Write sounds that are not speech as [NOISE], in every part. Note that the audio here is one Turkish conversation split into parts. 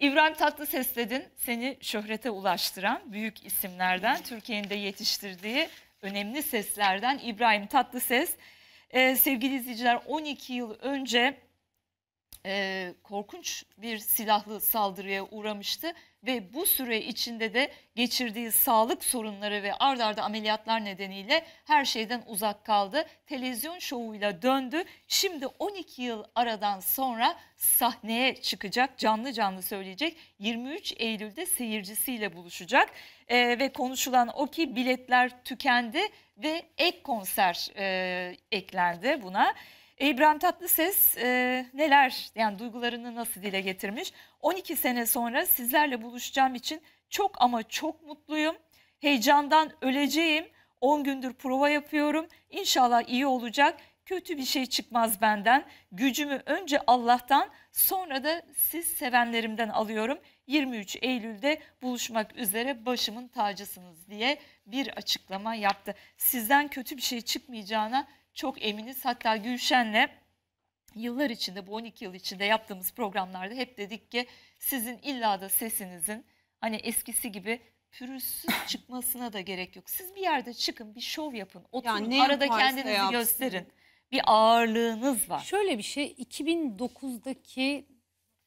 İbrahim Tatlıses dedin seni şöhrete ulaştıran büyük isimlerden Türkiye'nin de yetiştirdiği önemli seslerden İbrahim Tatlıses. Ee, sevgili izleyiciler 12 yıl önce e, korkunç bir silahlı saldırıya uğramıştı ve bu süre içinde de geçirdiği sağlık sorunları ve ard arda ameliyatlar nedeniyle her şeyden uzak kaldı. Televizyon şovuyla döndü. Şimdi 12 yıl aradan sonra sahneye çıkacak, canlı canlı söyleyecek. 23 Eylül'de seyircisiyle buluşacak. Ee, ve konuşulan o ki biletler tükendi ve ek konser e, eklendi buna. İbrahim Tatlıses e, neler yani duygularını nasıl dile getirmiş? 12 sene sonra sizlerle buluşacağım için çok ama çok mutluyum. Heyecandan öleceğim. 10 gündür prova yapıyorum. İnşallah iyi olacak. Kötü bir şey çıkmaz benden. Gücümü önce Allah'tan sonra da siz sevenlerimden alıyorum. 23 Eylül'de buluşmak üzere başımın tacısınız diye bir açıklama yaptı. Sizden kötü bir şey çıkmayacağına çok eminiz. Hatta Gülşen'le yıllar içinde bu 12 yıl içinde yaptığımız programlarda hep dedik ki sizin illa da sesinizin hani eskisi gibi pürüzsüz [LAUGHS] çıkmasına da gerek yok. Siz bir yerde çıkın bir şov yapın. Oturun yani arada kendinizi yapsın. gösterin. Bir ağırlığınız var. Şöyle bir şey 2009'daki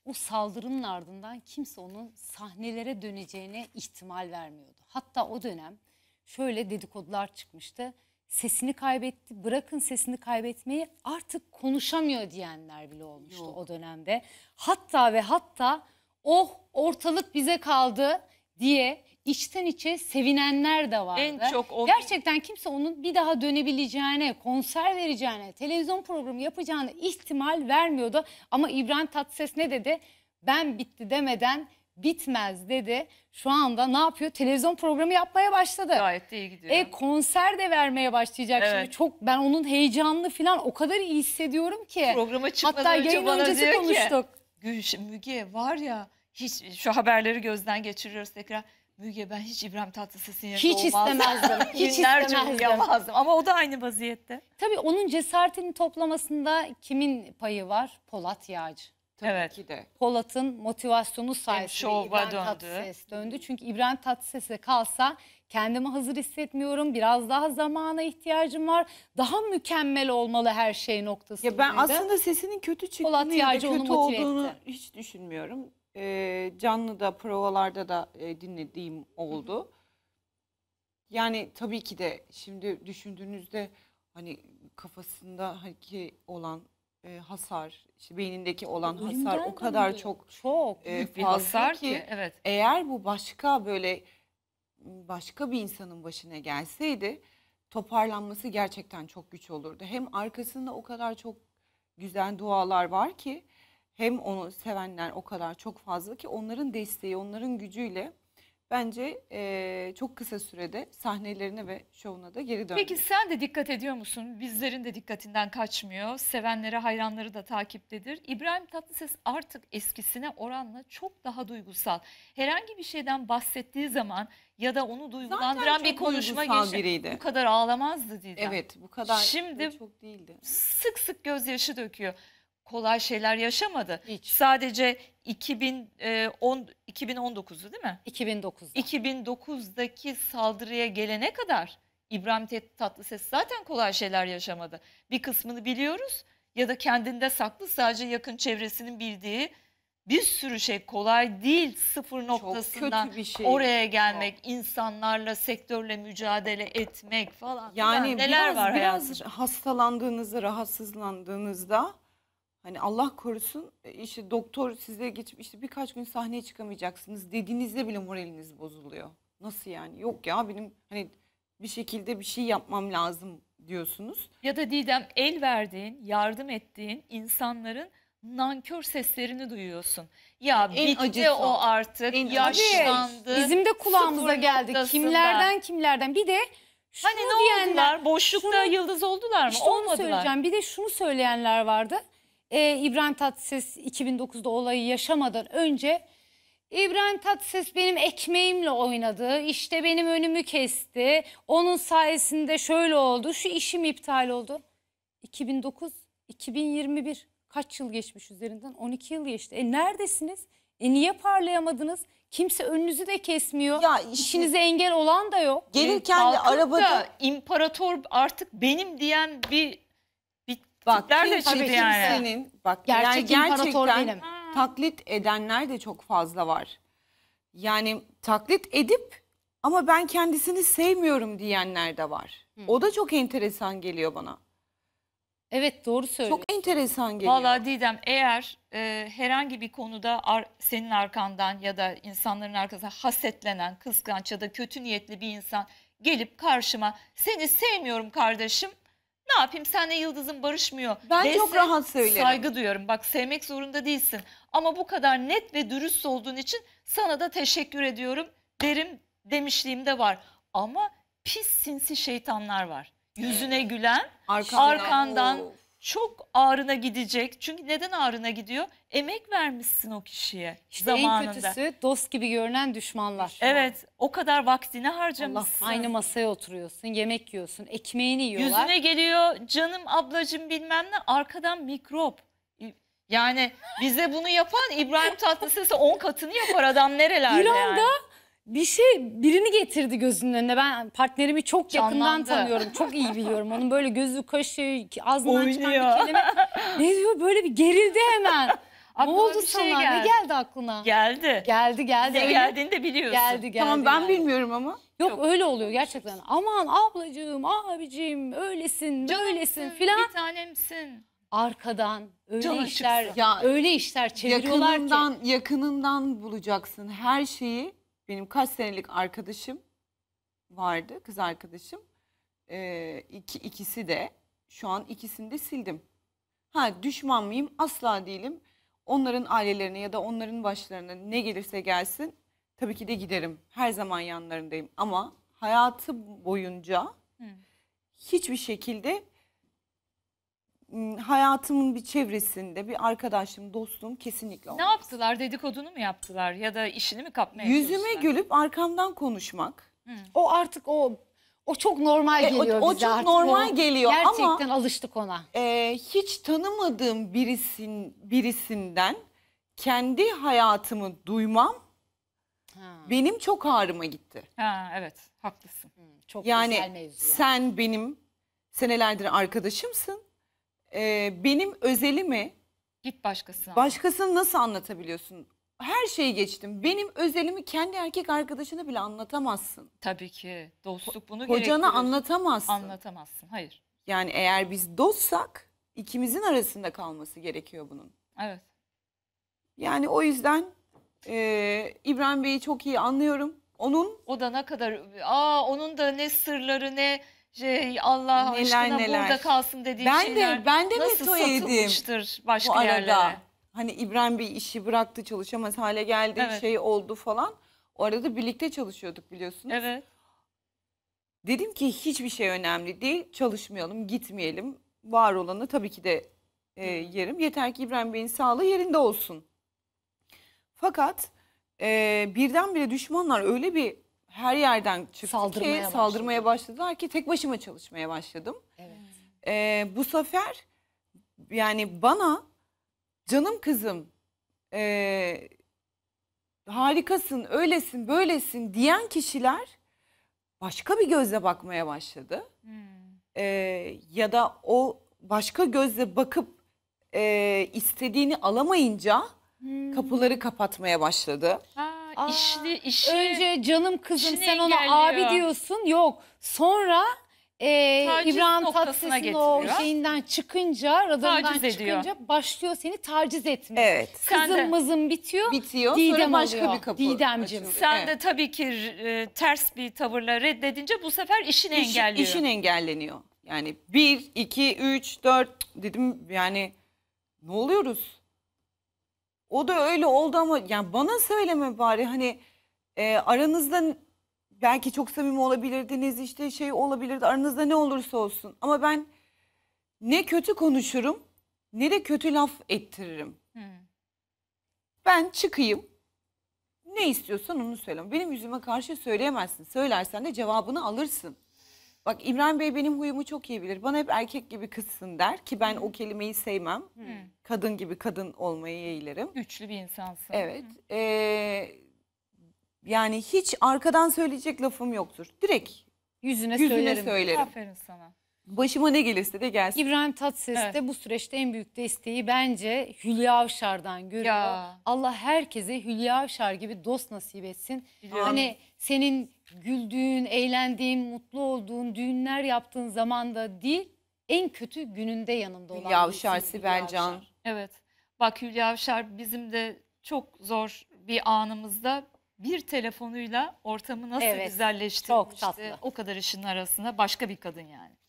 o saldırının ardından kimse onun sahnelere döneceğine ihtimal vermiyordu. Hatta o dönem şöyle dedikodular çıkmıştı sesini kaybetti. Bırakın sesini kaybetmeyi artık konuşamıyor diyenler bile olmuştu Yok. o dönemde. Hatta ve hatta oh ortalık bize kaldı diye içten içe sevinenler de vardı. En çok o... Gerçekten kimse onun bir daha dönebileceğine, konser vereceğine, televizyon programı yapacağına ihtimal vermiyordu. Ama İbrahim Tatlıses ne dedi? Ben bitti demeden bitmez dedi. Şu anda ne yapıyor? Televizyon programı yapmaya başladı. Gayet de iyi gidiyor. E konser de vermeye başlayacak evet. şimdi. Çok ben onun heyecanlı falan o kadar iyi hissediyorum ki. Programa çıkmadan Hatta önce yayın bana öncesi diyor konuştuk. Ki, Gülş, Müge var ya hiç şu haberleri gözden geçiriyoruz tekrar. Müge ben hiç İbrahim Tatlıses'in yerinde hiç olmazdım. Istemezdim, [LAUGHS] hiç istemezdim. uyuyamazdım ama o da aynı vaziyette. Tabii onun cesaretini toplamasında kimin payı var? Polat Yağcı. Tabii evet. ki de. Polat'ın motivasyonu sayesinde İbrahim döndü. Tatlıses döndü. Çünkü İbrahim Tatlıses'e kalsa kendimi hazır hissetmiyorum. Biraz daha zamana ihtiyacım var. Daha mükemmel olmalı her şey noktasında. Ya ben aslında sesinin kötü çıktığını Polat ya da kötü olduğunu etti. hiç düşünmüyorum. E, canlı da provalarda da e, dinlediğim oldu. Hı hı. Yani tabii ki de şimdi düşündüğünüzde hani kafasında hani olan e, hasar, işte beynindeki olan Ölümden hasar o kadar dolayı. çok çok e, bir hasar ki, ki evet. eğer bu başka böyle başka bir insanın başına gelseydi toparlanması gerçekten çok güç olurdu. Hem arkasında o kadar çok güzel dualar var ki hem onu sevenler o kadar çok fazla ki onların desteği, onların gücüyle bence e, çok kısa sürede sahnelerine ve şovuna da geri döndü. Peki sen de dikkat ediyor musun? Bizlerin de dikkatinden kaçmıyor. Sevenlere, hayranları da takiptedir. İbrahim Tatlıses artık eskisine oranla çok daha duygusal. Herhangi bir şeyden bahsettiği zaman ya da onu duygulandıran bir konuşma geçti. Bu kadar ağlamazdı diye. Evet bu kadar Şimdi çok değildi. Sık sık gözyaşı döküyor kolay şeyler yaşamadı. Hiç. Sadece 2010 2019'du e, değil mi? 2009. 2009'daki saldırıya gelene kadar İbrahim Tatlıses zaten kolay şeyler yaşamadı. Bir kısmını biliyoruz ya da kendinde saklı sadece yakın çevresinin bildiği bir sürü şey kolay değil sıfır noktasından şey. oraya gelmek, Çok. insanlarla, sektörle mücadele etmek falan. Yani neler biraz, var biraz hayatım? rahatsızlandığınızda Hani Allah korusun e, işte doktor size geçip işte birkaç gün sahneye çıkamayacaksınız dediğinizde bile moraliniz bozuluyor. Nasıl yani? Yok ya benim hani bir şekilde bir şey yapmam lazım diyorsunuz. Ya da Didem el verdiğin, yardım ettiğin insanların nankör seslerini duyuyorsun. Ya en bitti acısı. o artık, en yaşlandı. Bizim de kulağımıza geldi. Kimlerden kimlerden. Bir de hani şunu hani ne diyenler, oldular? Boşlukta şunu, yıldız oldular mı? İşte Olmadılar. Onu söyleyeceğim. Bir de şunu söyleyenler vardı e, İbrahim Tatlıses 2009'da olayı yaşamadan önce İbrahim Tatlıses benim ekmeğimle oynadı. İşte benim önümü kesti. Onun sayesinde şöyle oldu. Şu işim iptal oldu. 2009, 2021 kaç yıl geçmiş üzerinden? 12 yıl geçti. E neredesiniz? E niye parlayamadınız? Kimse önünüzü de kesmiyor. Ya işte, İşinize engel olan da yok. Gelirken e, de arabada imparator artık benim diyen bir Bak Tipler de çıktı yani. kimsenin bak Gerçek yani gerçekten taklit edenler de çok fazla var. Yani taklit edip ama ben kendisini sevmiyorum diyenler de var. Hmm. O da çok enteresan geliyor bana. Evet doğru söylüyorsun. Çok enteresan geliyor. Valla Didem eğer e, herhangi bir konuda ar- senin arkandan ya da insanların arkasında hasetlenen, kıskanç ya da kötü niyetli bir insan gelip karşıma seni sevmiyorum kardeşim ne yapayım senle yıldızın barışmıyor. Ben dese, çok rahat söylerim. Saygı duyuyorum bak sevmek zorunda değilsin. Ama bu kadar net ve dürüst olduğun için sana da teşekkür ediyorum derim demişliğim de var. Ama pis sinsi şeytanlar var. Yüzüne gülen, arkandan, arkandan çok ağrına gidecek. Çünkü neden ağrına gidiyor? Emek vermişsin o kişiye işte zamanında. En kötüsü dost gibi görünen düşmanlar. Evet o kadar vaktini harcamışsın. Allah, aynı masaya oturuyorsun, yemek yiyorsun, ekmeğini yiyorlar. Yüzüne geliyor canım ablacım bilmem ne arkadan mikrop. Yani bize bunu yapan İbrahim Tatlıses'e 10 katını yapar adam nerelerde İran'da. yani bir şey birini getirdi gözünün önüne. Ben partnerimi çok yakından Canlandı. tanıyorum. Çok iyi biliyorum. Onun böyle gözü kaşı ağzından çıkan bir kelime. Ne diyor böyle bir gerildi hemen. [LAUGHS] ne oldu bir şey sana? şey Ne geldi. geldi aklına? Geldi. Geldi geldi. Bize Öyle- geldiğini de biliyorsun. Geldi geldi. Tamam ben geldi. bilmiyorum ama. Yok, öyle oluyor gerçekten. Aman ablacığım, abicim öylesin, böylesin filan. Bir tanemsin. Arkadan öyle Canın işler, çıksın. Ya, öyle işler çeviriyorlar ki. Yakınından, yakınından bulacaksın her şeyi. Benim kaç senelik arkadaşım vardı, kız arkadaşım. Ee, iki, ikisi de şu an ikisini de sildim. Ha düşman mıyım? Asla değilim. Onların ailelerine ya da onların başlarına ne gelirse gelsin tabii ki de giderim. Her zaman yanlarındayım ama hayatı boyunca Hı. hiçbir şekilde Hmm, hayatımın bir çevresinde bir arkadaşım, dostum kesinlikle olmaz. Ne yaptılar? Dedikodunu mu yaptılar ya da işini mi kapmaya Yüzüme gülüp arkamdan konuşmak. Hı. O artık o o çok normal E, o- geliyor o bize çok normal geliyor ama- Gerçekten alıştık ona. Ee, hiç tanımadığım birisin birisinden kendi hayatımı duymam Ha, benim çok ağrıma gitti. Ha, evet haklısın. çok yani güzel mevzu. ya. sen benim senelerdir arkadaşımsın e, benim özelimi Git başkasına. başkasını nasıl anlatabiliyorsun? Her şeyi geçtim. Benim özelimi kendi erkek arkadaşına bile anlatamazsın. Tabii ki. Dostluk bunu Hocana anlatamazsın. Anlatamazsın. Hayır. Yani eğer biz dostsak ikimizin arasında kalması gerekiyor bunun. Evet. Yani o yüzden e, İbrahim Bey'i çok iyi anlıyorum. Onun O da ne kadar aa onun da ne sırları ne şey, Allah neler, aşkına neler. burada kalsın dediği ben şeyler de, ben de nasıl satılmıştır başka bu arada. yerlere. Hani İbrahim bir işi bıraktı çalışamaz hale geldi evet. şey oldu falan. O arada birlikte çalışıyorduk biliyorsunuz. Evet. Dedim ki hiçbir şey önemli değil çalışmayalım gitmeyelim var olanı tabii ki de e, yerim. Yeter ki İbrahim Bey'in sağlığı yerinde olsun. Fakat e, birdenbire düşmanlar öyle bir her yerden çıktı saldırmaya ki başladı. saldırmaya başladılar ki tek başıma çalışmaya başladım. Evet. Ee, bu sefer yani bana canım kızım e, harikasın öylesin böylesin diyen kişiler başka bir gözle bakmaya başladı. Hmm. E, ya da o başka gözle bakıp e, istediğini alamayınca hmm. kapıları kapatmaya başladı. Ha. Aa, işli işi. Önce canım kızım sen ona engelliyor. abi diyorsun. Yok. Sonra e, İbrahim noktasına Tatlıses'in o şeyinden çıkınca, radarından Taciz ediyor. çıkınca başlıyor seni taciz etmeye. Evet. Sen de- mızım bitiyor. Bitiyor. Sonra Didem başka oluyor. bir kapı Didemcim. açılıyor. Sen de tabii ki e, ters bir tavırla reddedince bu sefer işin İşin- engelliyor. İşin engelleniyor. Yani bir, iki, üç, dört dedim yani ne oluyoruz? O da öyle oldu ama yani bana söyleme bari hani e, aranızda belki çok samimi olabilirdiniz işte şey olabilirdi aranızda ne olursa olsun. Ama ben ne kötü konuşurum ne de kötü laf ettiririm. Hmm. Ben çıkayım ne istiyorsan onu söyle. Benim yüzüme karşı söyleyemezsin. Söylersen de cevabını alırsın. Bak İbrahim Bey benim huyumu çok iyi bilir. Bana hep erkek gibi kızsın der ki ben o kelimeyi sevmem. Kadın gibi kadın olmayı yeğlerim. Güçlü bir insansın. Evet. Ee, yani hiç arkadan söyleyecek lafım yoktur. Direkt Yüzüne, Yüzüne söylerim. söylerim. Aferin sana. başıma ne gelirse de gelsin. İbrahim Tatlıses Evet. de bu süreçte en büyük desteği bence Hülya Avşar'dan görüyor. Ya. Allah herkese Hülya Avşar gibi dost nasip etsin. Biliyorum. Hani senin güldüğün, eğlendiğin, mutlu olduğun, düğünler yaptığın zamanda değil, en kötü gününde yanında olan. Yavşar Avşar, Sibel Can. Evet. Bak Hülya Avşar bizim de çok zor bir anımızda bir telefonuyla ortamı nasıl Evet, güzelleştirmişti. çok tatlı. O kadar işin arasında başka bir kadın yani.